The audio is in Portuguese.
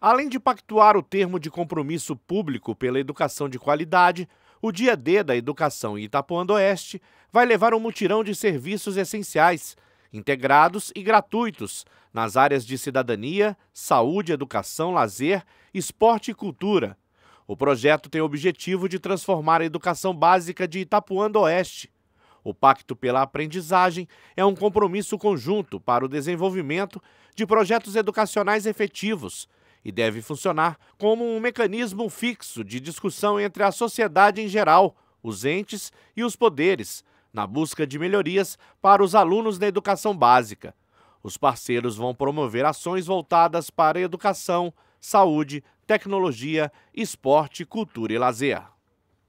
Além de pactuar o termo de compromisso público pela educação de qualidade, o Dia D da Educação em Itapuã do Oeste vai levar um mutirão de serviços essenciais, integrados e gratuitos, nas áreas de cidadania, saúde, educação, lazer, esporte e cultura. O projeto tem o objetivo de transformar a educação básica de Itapuã do Oeste. O Pacto pela Aprendizagem é um compromisso conjunto para o desenvolvimento de projetos educacionais efetivos e deve funcionar como um mecanismo fixo de discussão entre a sociedade em geral, os entes e os poderes, na busca de melhorias para os alunos da educação básica. Os parceiros vão promover ações voltadas para educação, saúde, tecnologia, esporte, cultura e lazer.